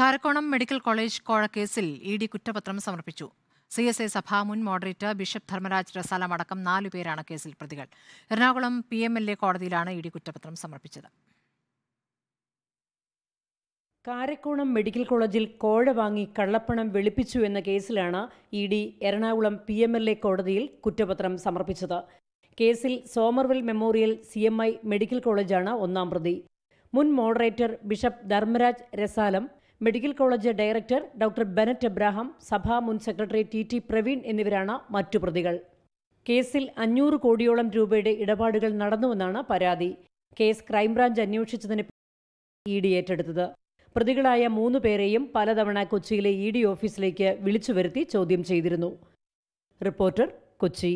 Karakonam medical college കോഴക്കേസിൽ E D കുറ്റപത്രം സമർപ്പിച്ചു സി എസ് ഐ സഭാ മുൻ മോഡറേറ്റർ ബിഷപ്പ് ധർമ്മരാജ് രസാലം അടക്കം നാലു കേസിൽ പ്രതികൾ Ernakulam P M L A കോടതിയിലാണ് ഇ ഡി കുറ്റപത്രം സമർപ്പിച്ചത് കാരക്കോണം മെഡിക്കൽ കോളേജിൽ കോഴ വാങ്ങി കള്ളപ്പണം വെളുപ്പിച്ചു എന്ന കേസിലാണ് E D Ernakulam P M L A കോടതിയിൽ കുറ്റപത്രം സമർപ്പിച്ചത് കേസിൽ Somervell memorial C M I medical കോളേജാണ് ഒന്നാം പ്രതി മുൻ moderator bishop Dharmaraj Rasalam medical college director doctor Bennet Abraham സഭാ മുൻ സെക്രട്ടറി ടി ടി പ്രവീൺ എന്നിവരാണ് മറ്റു പ്രതികൾ കേസിൽ അഞ്ഞൂറ് കോടിയോളം രൂപയുടെ ഇടപാടുകൾ നടന്നുവെന്നാണ് പരാതി കേസ് ക്രൈംബ്രാഞ്ച് അന്വേഷിച്ചതിന് ഇ ഡി ഏറ്റെടുത്തത് പ്രതികളായ മൂന്ന് പേരെയും പലതവണ കൊച്ചിയിലെ ഇ ഡി ഓഫീസിലേക്ക് വിളിച്ചു വരുത്തി ചോദ്യം ചെയ്തിരുന്നു റിപ്പോർട്ടർ കൊച്ചി